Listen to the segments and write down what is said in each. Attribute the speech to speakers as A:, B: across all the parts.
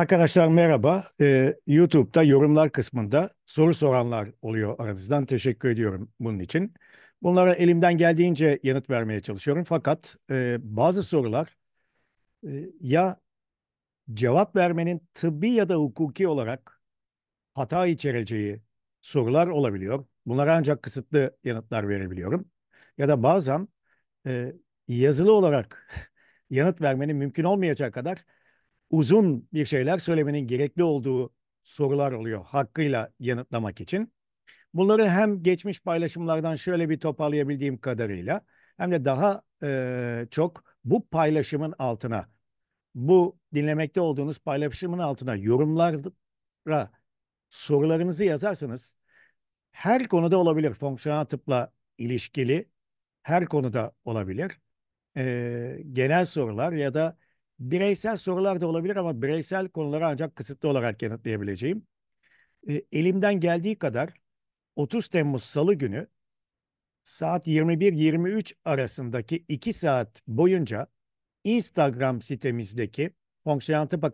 A: Arkadaşlar merhaba. Ee, YouTube'da yorumlar kısmında soru soranlar oluyor aranızdan. Teşekkür ediyorum bunun için. Bunlara elimden geldiğince yanıt vermeye çalışıyorum. Fakat e, bazı sorular e, ya cevap vermenin tıbbi ya da hukuki olarak hata içereceği sorular olabiliyor. Bunlara ancak kısıtlı yanıtlar verebiliyorum. Ya da bazen e, yazılı olarak yanıt vermenin mümkün olmayacak kadar uzun bir şeyler söylemenin gerekli olduğu sorular oluyor hakkıyla yanıtlamak için. Bunları hem geçmiş paylaşımlardan şöyle bir toparlayabildiğim kadarıyla hem de daha e, çok bu paylaşımın altına, bu dinlemekte olduğunuz paylaşımın altına yorumlara sorularınızı yazarsanız her konuda olabilir. Fonksiyonel tıpla ilişkili her konuda olabilir. E, genel sorular ya da Bireysel sorular da olabilir ama bireysel konuları ancak kısıtlı olarak yanıtlayabileceğim. E, elimden geldiği kadar 30 Temmuz Salı günü saat 21-23 arasındaki 2 saat boyunca Instagram sitemizdeki Fonksiyon Tıp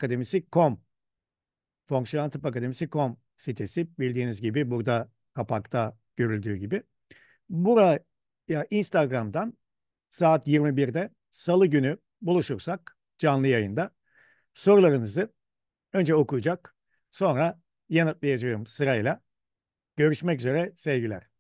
A: sitesi bildiğiniz gibi burada kapakta görüldüğü gibi. Buraya Instagram'dan saat 21'de salı günü buluşursak canlı yayında. Sorularınızı önce okuyacak, sonra yanıtlayacağım sırayla. Görüşmek üzere, sevgiler.